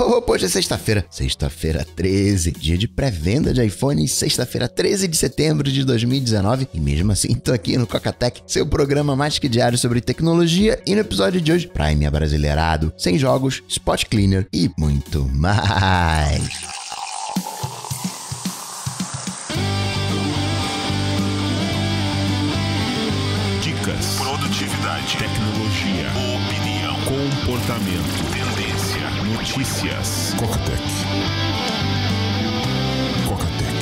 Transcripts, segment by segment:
Hoje é sexta-feira. Sexta-feira 13, dia de pré-venda de iPhone, sexta-feira 13 de setembro de 2019. E mesmo assim, tô aqui no Cocatec, seu programa mais que diário sobre tecnologia. E no episódio de hoje, Prime Abrasileirado, sem jogos, Spot Cleaner e muito mais. Dicas, produtividade, tecnologia, opinião, comportamento Notícias. Cocatec. Cocatec.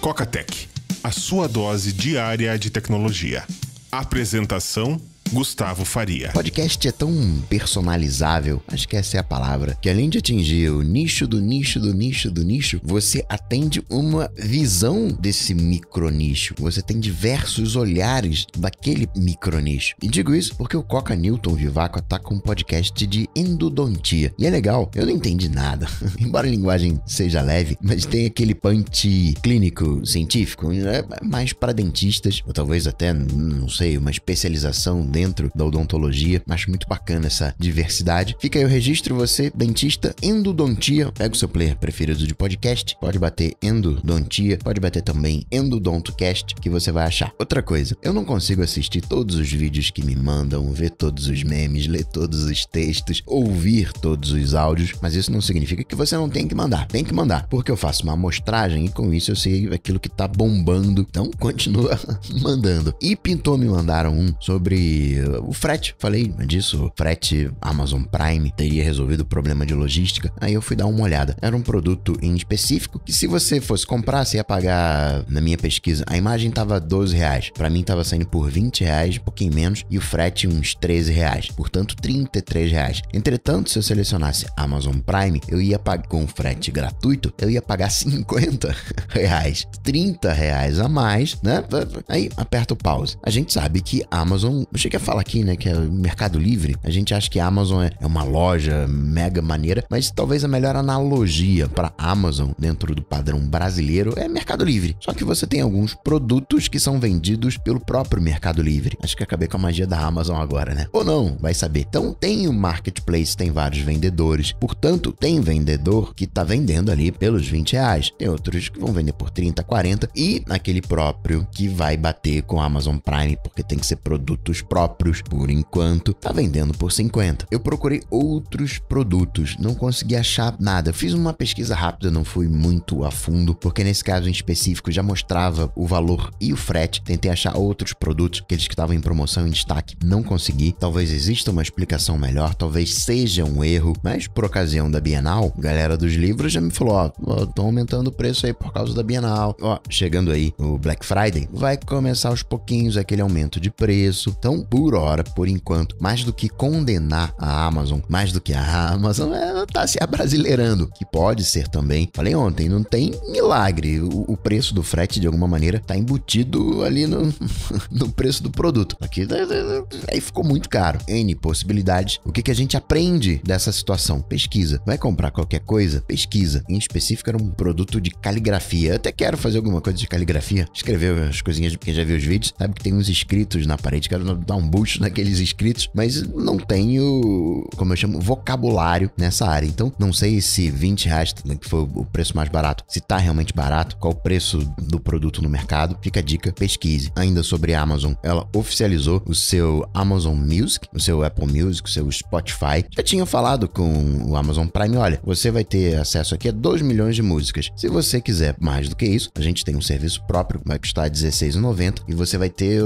Cocatec. A sua dose diária de tecnologia. Apresentação Gustavo Faria. O podcast é tão personalizável, acho que essa é a palavra, que além de atingir o nicho do nicho do nicho do nicho, você atende uma visão desse micro nicho. Você tem diversos olhares daquele micro nicho. E digo isso porque o Coca Newton Vivaco ataca tá um podcast de endodontia. E é legal, eu não entendi nada. Embora a linguagem seja leve, mas tem aquele punch clínico, científico, né? mais para dentistas, ou talvez até, não sei, uma especialização dentro dentro da odontologia. Acho muito bacana essa diversidade. Fica aí o registro, você, dentista, endodontia, pega o seu player preferido de podcast, pode bater endodontia, pode bater também endodontocast, que você vai achar. Outra coisa, eu não consigo assistir todos os vídeos que me mandam, ver todos os memes, ler todos os textos, ouvir todos os áudios, mas isso não significa que você não tem que mandar. Tem que mandar, porque eu faço uma amostragem e com isso eu sei aquilo que tá bombando. Então, continua mandando. E pintou me mandaram um sobre o frete, falei disso, frete Amazon Prime teria resolvido o problema de logística. Aí eu fui dar uma olhada. Era um produto em específico que se você fosse comprar, você ia pagar, na minha pesquisa, a imagem tava 12 reais. Pra mim tava saindo por 20 reais, um pouquinho menos, e o frete uns 13 reais. Portanto, 33 reais. Entretanto, se eu selecionasse Amazon Prime, eu ia pagar com frete gratuito, eu ia pagar 50 reais, 30 reais a mais, né? Aí aperta o pause. A gente sabe que Amazon chega fala aqui, né, que é o Mercado Livre, a gente acha que a Amazon é, é uma loja mega maneira, mas talvez a melhor analogia para Amazon dentro do padrão brasileiro é Mercado Livre. Só que você tem alguns produtos que são vendidos pelo próprio Mercado Livre. Acho que acabei com a magia da Amazon agora, né? Ou não, vai saber. Então tem o marketplace, tem vários vendedores. Portanto, tem vendedor que está vendendo ali pelos 20 reais. Tem outros que vão vender por 30, 40 e aquele próprio que vai bater com a Amazon Prime porque tem que ser produtos próprios próprios, por enquanto, tá vendendo por 50. Eu procurei outros produtos, não consegui achar nada. Fiz uma pesquisa rápida, não fui muito a fundo, porque nesse caso em específico já mostrava o valor e o frete. Tentei achar outros produtos, aqueles que estavam em promoção em destaque, não consegui. Talvez exista uma explicação melhor, talvez seja um erro, mas por ocasião da Bienal, a galera dos livros já me falou: ó, oh, aumentando o preço aí por causa da Bienal. Ó, oh, chegando aí o Black Friday, vai começar aos pouquinhos aquele aumento de preço. Então, por hora, por enquanto, mais do que condenar a Amazon, mais do que a Amazon, ela é, tá se abrasileirando, que pode ser também. Falei ontem, não tem milagre. O, o preço do frete, de alguma maneira, tá embutido ali no, no preço do produto. Aqui é, é, aí ficou muito caro. N possibilidades. O que, que a gente aprende dessa situação? Pesquisa. Vai comprar qualquer coisa? Pesquisa. Em específico, era um produto de caligrafia. Eu até quero fazer alguma coisa de caligrafia. Escrever as coisinhas, quem já viu os vídeos, sabe que tem uns escritos na parede, quero dar um um boost naqueles inscritos, mas não tenho, como eu chamo, vocabulário nessa área. Então, não sei se 20 reais, né, que foi o preço mais barato, se tá realmente barato, qual o preço do produto no mercado, fica a dica, pesquise. Ainda sobre a Amazon, ela oficializou o seu Amazon Music, o seu Apple Music, o seu Spotify. Já tinha falado com o Amazon Prime, olha, você vai ter acesso aqui a 2 milhões de músicas. Se você quiser mais do que isso, a gente tem um serviço próprio, vai custar R$16,90 e você vai ter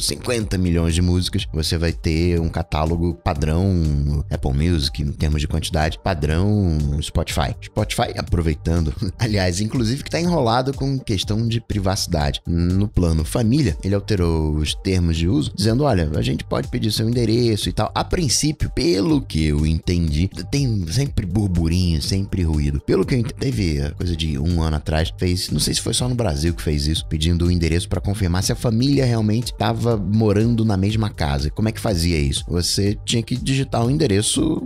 50 milhões de músicas músicas, você vai ter um catálogo padrão Apple Music, em termos de quantidade, padrão Spotify. Spotify, aproveitando, aliás, inclusive que está enrolado com questão de privacidade. No plano família, ele alterou os termos de uso, dizendo: olha, a gente pode pedir seu endereço e tal. A princípio, pelo que eu entendi, tem sempre burburinho, sempre ruído. Pelo que eu entendi, teve coisa de um ano atrás, fez, não sei se foi só no Brasil que fez isso, pedindo o um endereço para confirmar se a família realmente estava morando na mesma mesma casa. Como é que fazia isso? Você tinha que digitar o endereço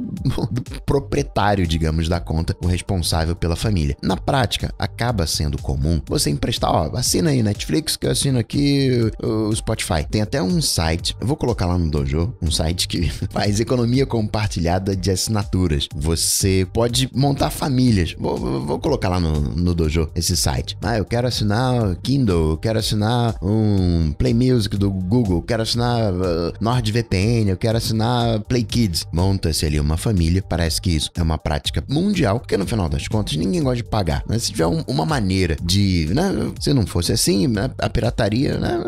do proprietário, digamos, da conta, o responsável pela família. Na prática, acaba sendo comum você emprestar, ó, assina aí Netflix, que eu assino aqui o Spotify. Tem até um site, eu vou colocar lá no Dojo, um site que faz economia compartilhada de assinaturas. Você pode montar famílias. Vou, vou colocar lá no, no Dojo esse site. Ah, eu quero assinar Kindle, eu quero assinar um Play Music do Google, eu quero assinar NordVPN, eu quero assinar Play Kids. Monta-se ali uma família, parece que isso é uma prática mundial, porque no final das contas ninguém gosta de pagar. Mas né? se tiver um, uma maneira de. Né, se não fosse assim, né, a pirataria né,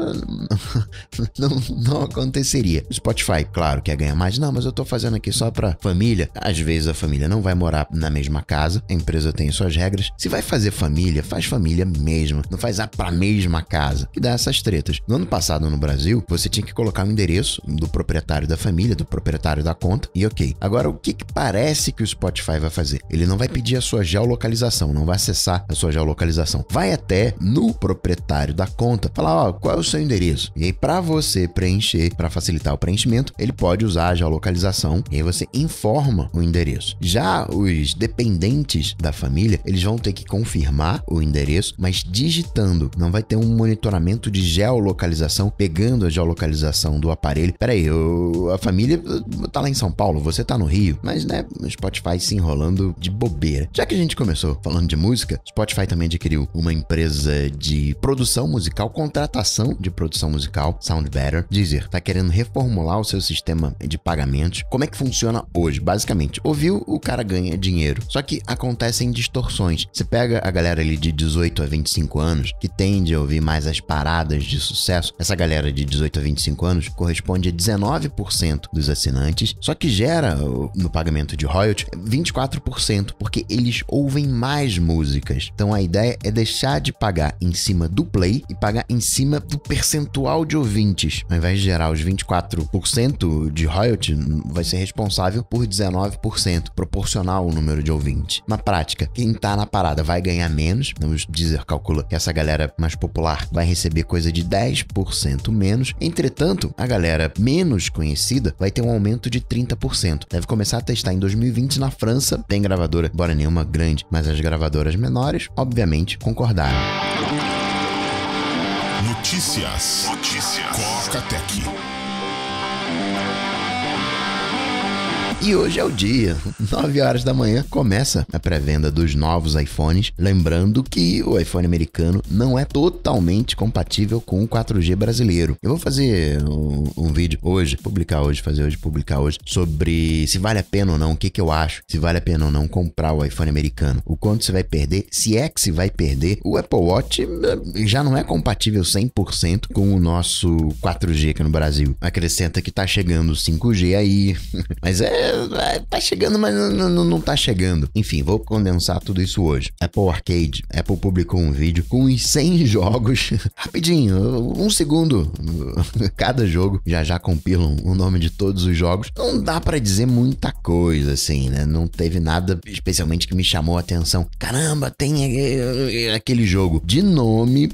não, não aconteceria. Spotify, claro, quer ganhar mais, não, mas eu tô fazendo aqui só pra família. Às vezes a família não vai morar na mesma casa, a empresa tem suas regras. Se vai fazer família, faz família mesmo, não faz a pra mesma casa, que dá essas tretas. No ano passado no Brasil, você tinha que colocar um endereço endereço do proprietário da família, do proprietário da conta, e ok. Agora, o que, que parece que o Spotify vai fazer? Ele não vai pedir a sua geolocalização, não vai acessar a sua geolocalização. Vai até no proprietário da conta falar, ó, qual é o seu endereço? E aí, para você preencher, para facilitar o preenchimento, ele pode usar a geolocalização e aí você informa o endereço. Já os dependentes da família, eles vão ter que confirmar o endereço, mas digitando. Não vai ter um monitoramento de geolocalização, pegando a geolocalização do aparelho. Peraí, eu, a família tá lá em São Paulo, você tá no Rio. Mas, né, o Spotify se enrolando de bobeira. Já que a gente começou falando de música, Spotify também adquiriu uma empresa de produção musical, contratação de produção musical, Sound Better. Deezer tá querendo reformular o seu sistema de pagamentos. Como é que funciona hoje? Basicamente, ouviu, o cara ganha dinheiro. Só que acontecem distorções. Você pega a galera ali de 18 a 25 anos, que tende a ouvir mais as paradas de sucesso. Essa galera de 18 a 25 anos corresponde a 19% dos assinantes, só que gera, no pagamento de royalties, 24%, porque eles ouvem mais músicas. Então a ideia é deixar de pagar em cima do play e pagar em cima do percentual de ouvintes. Ao invés de gerar os 24% de royalty, vai ser responsável por 19%, proporcional ao número de ouvintes. Na prática, quem tá na parada vai ganhar menos, vamos dizer, calcula que essa galera mais popular vai receber coisa de 10% menos. Entretanto, a galera menos conhecida vai ter um aumento de 30%. Deve começar a testar em 2020 na França. Tem gravadora, embora nenhuma grande, mas as gravadoras menores, obviamente, concordaram. Notícias. Notícias. Coca-Tech. E hoje é o dia, 9 horas da manhã começa a pré-venda dos novos iPhones, lembrando que o iPhone americano não é totalmente compatível com o 4G brasileiro. Eu vou fazer um, um vídeo hoje, publicar hoje, fazer hoje, publicar hoje, sobre se vale a pena ou não, o que, que eu acho, se vale a pena ou não comprar o iPhone americano, o quanto você vai perder, se é que se vai perder. O Apple Watch eh, já não é compatível 100% com o nosso 4G aqui no Brasil. Acrescenta que tá chegando 5G aí, mas é tá chegando, mas não, não, não tá chegando. Enfim, vou condensar tudo isso hoje. Apple é Arcade. Apple é publicou um vídeo com uns 100 jogos. Rapidinho, um segundo. Cada jogo. Já já compilam o nome de todos os jogos. Não dá para dizer muita coisa, assim, né? Não teve nada especialmente que me chamou a atenção. Caramba, tem é, aquele jogo de nome.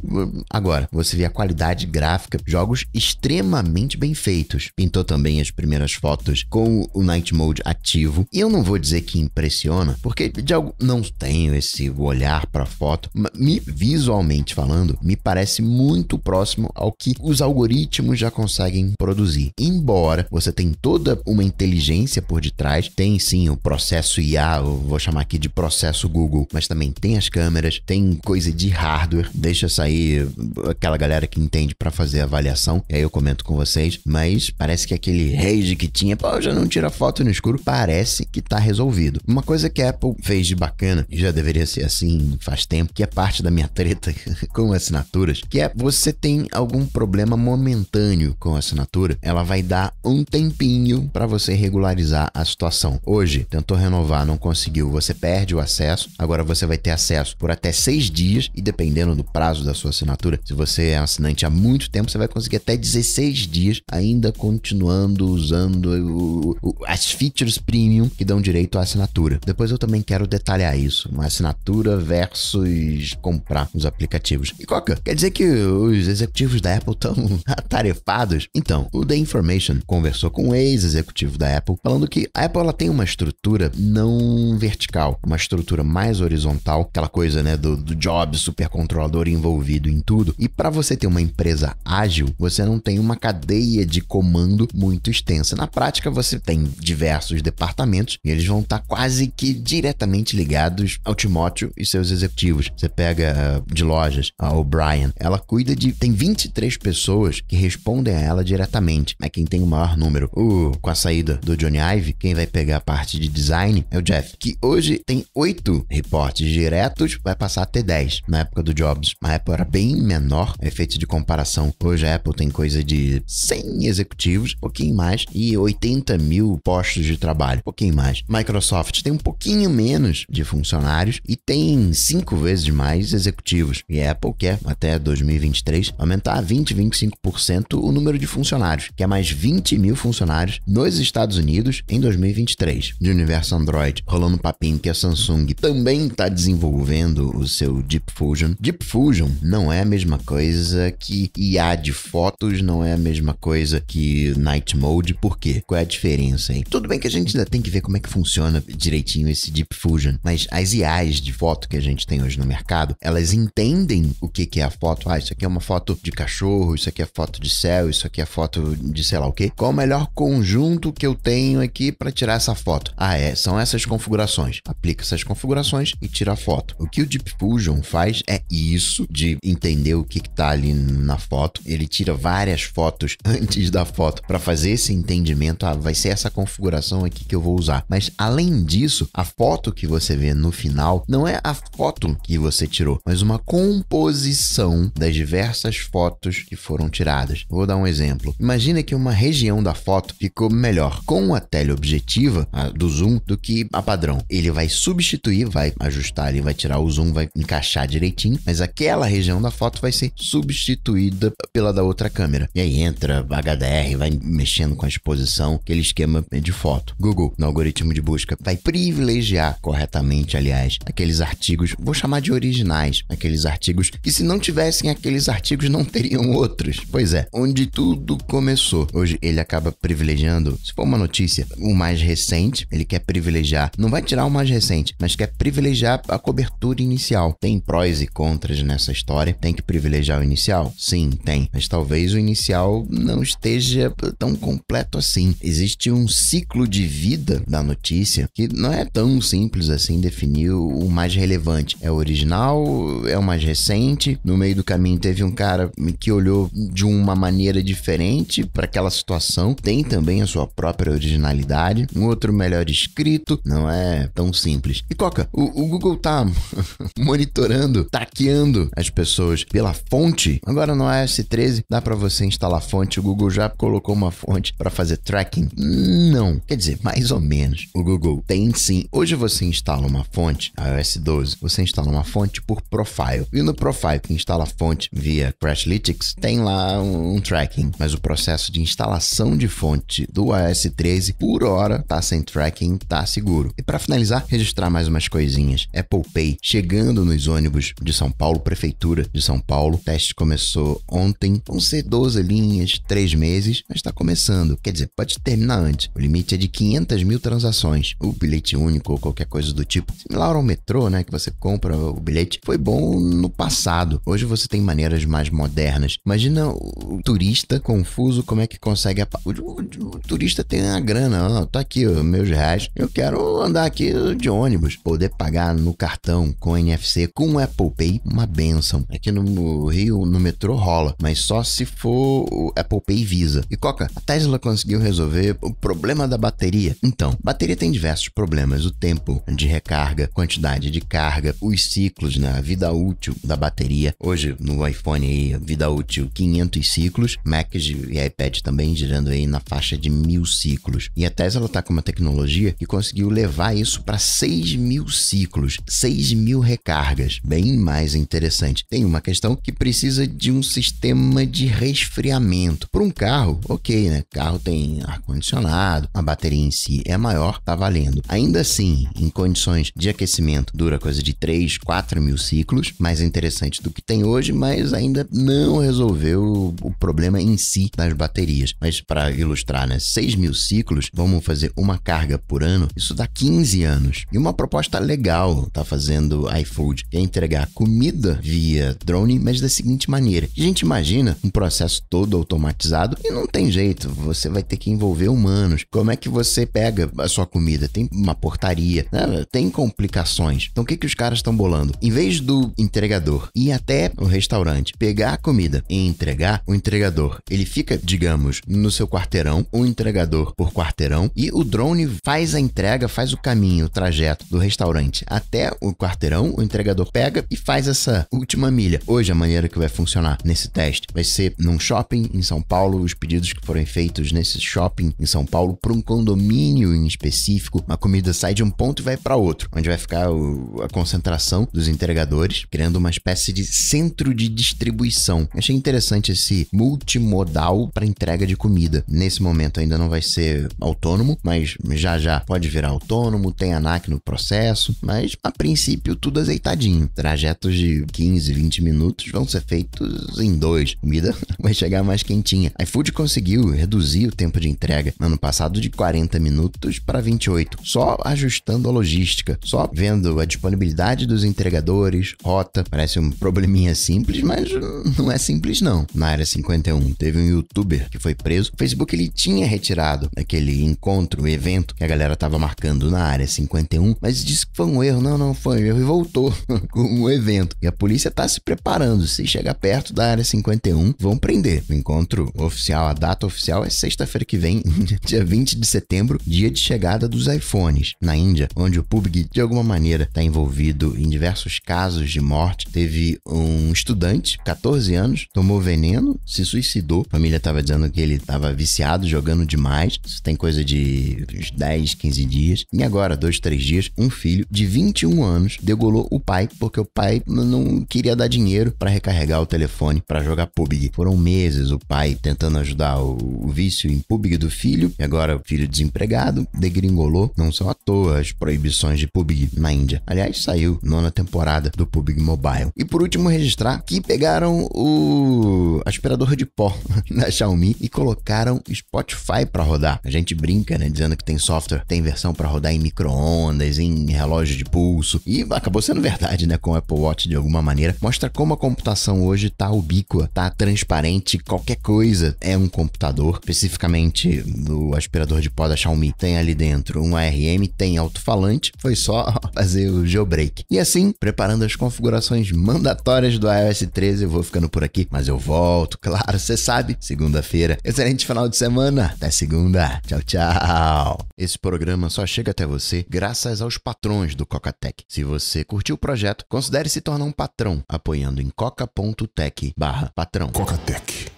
Agora, você vê a qualidade gráfica. Jogos extremamente bem feitos. Pintou também as primeiras fotos com o Night Mode mode ativo. E eu não vou dizer que impressiona, porque de algo não tenho esse olhar para foto. Me visualmente falando, me parece muito próximo ao que os algoritmos já conseguem produzir. Embora você tenha toda uma inteligência por detrás, tem sim o processo IA, eu vou chamar aqui de processo Google, mas também tem as câmeras, tem coisa de hardware, deixa sair aquela galera que entende para fazer avaliação, e aí eu comento com vocês, mas parece que aquele rage que tinha, pô, já não tira foto no escuro, parece que está resolvido. Uma coisa que a Apple fez de bacana, e já deveria ser assim faz tempo, que é parte da minha treta com assinaturas, que é você tem algum problema momentâneo com a assinatura, ela vai dar um tempinho para você regularizar a situação. Hoje, tentou renovar, não conseguiu, você perde o acesso, agora você vai ter acesso por até seis dias, e dependendo do prazo da sua assinatura, se você é assinante há muito tempo, você vai conseguir até 16 dias ainda continuando usando as fichas features premium que dão direito à assinatura. Depois eu também quero detalhar isso, uma assinatura versus comprar os aplicativos. E Coca, quer dizer que os executivos da Apple estão atarefados? Então, o The Information conversou com um ex-executivo da Apple falando que a Apple ela tem uma estrutura não vertical, uma estrutura mais horizontal, aquela coisa né do, do job controlador envolvido em tudo. E para você ter uma empresa ágil, você não tem uma cadeia de comando muito extensa. Na prática, você tem diversos diversos departamentos e eles vão estar tá quase que diretamente ligados ao Timóteo e seus executivos. Você pega ah, de lojas, a ah, O'Brien, ela cuida de. tem 23 pessoas que respondem a ela diretamente, é quem tem o maior número. Uh, com a saída do Johnny Ive, quem vai pegar a parte de design é o Jeff, que hoje tem oito reportes diretos, vai passar a ter 10 na época do Jobs. A Apple era bem menor, efeito de comparação. Hoje a Apple tem coisa de 100 executivos, um pouquinho mais, e 80 mil postos postos de trabalho, um pouquinho mais. Microsoft tem um pouquinho menos de funcionários e tem cinco vezes mais executivos. E Apple quer, até 2023, aumentar 20, 25% o número de funcionários, que é mais 20 mil funcionários nos Estados Unidos em 2023. De universo Android, rolando papinho que a Samsung também está desenvolvendo o seu Deep Fusion. Deep Fusion não é a mesma coisa que IA de fotos, não é a mesma coisa que Night Mode. Por quê? Qual é a diferença, hein? Tudo tudo bem que a gente ainda tem que ver como é que funciona direitinho esse Deep Fusion, mas as IAs de foto que a gente tem hoje no mercado, elas entendem o que, que é a foto. Ah, isso aqui é uma foto de cachorro, isso aqui é foto de céu, isso aqui é foto de sei lá o quê. Qual o melhor conjunto que eu tenho aqui para tirar essa foto? Ah, é, são essas configurações. Aplica essas configurações e tira a foto. O que o Deep Fusion faz é isso de entender o que, que tá ali na foto. Ele tira várias fotos antes da foto para fazer esse entendimento. Ah, vai ser essa configuração configuração aqui que eu vou usar. Mas além disso, a foto que você vê no final não é a foto que você tirou, mas uma composição das diversas fotos que foram tiradas. Vou dar um exemplo. Imagina que uma região da foto ficou melhor com a teleobjetiva a do zoom do que a padrão. Ele vai substituir, vai ajustar ali, vai tirar o zoom, vai encaixar direitinho, mas aquela região da foto vai ser substituída pela da outra câmera. E aí entra HDR, vai mexendo com a exposição, aquele esquema de foto foto. Google, no algoritmo de busca, vai privilegiar corretamente, aliás, aqueles artigos, vou chamar de originais, aqueles artigos que se não tivessem aqueles artigos não teriam outros. Pois é, onde tudo começou. Hoje ele acaba privilegiando, se for uma notícia, o mais recente, ele quer privilegiar, não vai tirar o mais recente, mas quer privilegiar a cobertura inicial. Tem prós e contras nessa história. Tem que privilegiar o inicial? Sim, tem, mas talvez o inicial não esteja tão completo assim. Existe um ciclo ciclo de vida da notícia, que não é tão simples assim definir o mais relevante. É o original, é o mais recente. No meio do caminho teve um cara que olhou de uma maneira diferente para aquela situação, tem também a sua própria originalidade. Um outro melhor escrito, não é tão simples. E Coca, o, o Google tá monitorando, taqueando as pessoas pela fonte. Agora no iOS 13 dá para você instalar fonte, o Google já colocou uma fonte para fazer tracking. Não, Quer dizer, mais ou menos. O Google tem sim. Hoje você instala uma fonte, iOS 12, você instala uma fonte por profile. E no profile que instala a fonte via Crashlytics, tem lá um, um tracking. Mas o processo de instalação de fonte do iOS 13, por hora, tá sem tracking, tá seguro. E para finalizar, registrar mais umas coisinhas. Apple Pay chegando nos ônibus de São Paulo, Prefeitura de São Paulo. O teste começou ontem. Vão ser 12 linhas, 3 meses, mas está começando. Quer dizer, pode terminar antes. O limite é é de 500 mil transações. O bilhete único ou qualquer coisa do tipo, similar ao metrô, né, que você compra o bilhete, foi bom no passado. Hoje você tem maneiras mais modernas. Imagina o turista confuso, como é que consegue... A... O, o, o, turista tem a grana, ó, tá aqui ó, meus reais, eu quero andar aqui de ônibus. Poder pagar no cartão, com NFC, com Apple Pay, uma benção. Aqui no Rio, no metrô rola, mas só se for o Apple Pay Visa. E Coca, a Tesla conseguiu resolver o problema da bateria? Então, bateria tem diversos problemas: o tempo de recarga, quantidade de carga, os ciclos, né? a vida útil da bateria. Hoje, no iPhone, aí, vida útil 500 ciclos, Mac e iPad também girando aí na faixa de mil ciclos. E a Tesla está com uma tecnologia que conseguiu levar isso para 6 mil ciclos, 6 mil recargas. Bem mais interessante. Tem uma questão que precisa de um sistema de resfriamento. Para um carro, ok, né? Carro tem ar-condicionado, a bateria em si é maior, tá valendo. Ainda assim, em condições de aquecimento, dura coisa de 3, 4 mil ciclos, mais interessante do que tem hoje, mas ainda não resolveu o problema em si das baterias. Mas para ilustrar, né, 6 mil ciclos, vamos fazer uma carga por ano, isso dá 15 anos. E uma proposta legal tá fazendo iFood, é entregar comida via drone, mas da seguinte maneira. A gente imagina um processo todo automatizado e não tem jeito, você vai ter que envolver humanos. Como é é que você pega a sua comida? Tem uma portaria, né? tem complicações. Então o que, que os caras estão bolando? Em vez do entregador ir até o restaurante, pegar a comida e entregar, o entregador ele fica, digamos, no seu quarteirão, o um entregador por quarteirão, e o drone faz a entrega, faz o caminho, o trajeto do restaurante até o quarteirão, o entregador pega e faz essa última milha. Hoje a maneira que vai funcionar nesse teste vai ser num shopping em São Paulo, os pedidos que forem feitos nesse shopping em São Paulo para um condomínio em específico, a comida sai de um ponto e vai para outro, onde vai ficar o, a concentração dos entregadores, criando uma espécie de centro de distribuição. achei interessante esse multimodal para entrega de comida. Nesse momento ainda não vai ser autônomo, mas já já pode virar autônomo, tem ANAC no processo, mas a princípio tudo azeitadinho. Trajetos de 15, 20 minutos vão ser feitos em dois. Comida vai chegar mais quentinha. A iFood conseguiu reduzir o tempo de entrega. Ano passado de 40 minutos para 28, só ajustando a logística, só vendo a disponibilidade dos entregadores, rota. Parece um probleminha simples, mas hum, não é simples não. Na área 51 teve um youtuber que foi preso. O Facebook ele tinha retirado aquele encontro, evento que a galera tava marcando na área 51, mas disse que foi um erro. Não, não foi um erro e voltou com o evento. E a polícia tá se preparando. Se chegar perto da área 51, vão prender. O encontro oficial, a data oficial é sexta-feira que vem, dia 20 de de setembro, dia de chegada dos iPhones na Índia, onde o PUBG de alguma maneira está envolvido em diversos casos de morte. Teve um estudante, 14 anos, tomou veneno, se suicidou. A família estava dizendo que ele estava viciado, jogando demais. Isso tem coisa de uns 10, 15 dias. E agora, dois, três dias, um filho de 21 anos degolou o pai porque o pai não queria dar dinheiro para recarregar o telefone para jogar PUBG. Foram meses o pai tentando ajudar o, vício em PUBG do filho e agora o filho filho desempregado, degringolou não são à toa as proibições de PUBG na Índia. Aliás, saiu nona temporada do PUBG Mobile. E por último, registrar que pegaram o aspirador de pó da Xiaomi e colocaram Spotify para rodar. A gente brinca, né, dizendo que tem software, tem versão para rodar em microondas, em relógio de pulso. E acabou sendo verdade, né, com o Apple Watch de alguma maneira. Mostra como a computação hoje tá ubíqua, tá transparente, qualquer coisa é um computador, especificamente o aspirador de de poda Xiaomi tem ali dentro um ARM, tem alto-falante, foi só fazer o jailbreak. E assim, preparando as configurações mandatórias do iOS 13, eu vou ficando por aqui, mas eu volto, claro, você sabe, segunda-feira. Excelente final de semana, até segunda. Tchau, tchau. Esse programa só chega até você graças aos patrões do Cocatec. Se você curtiu o projeto, considere se tornar um patrão apoiando em coca.tech/patrão. Cocatec.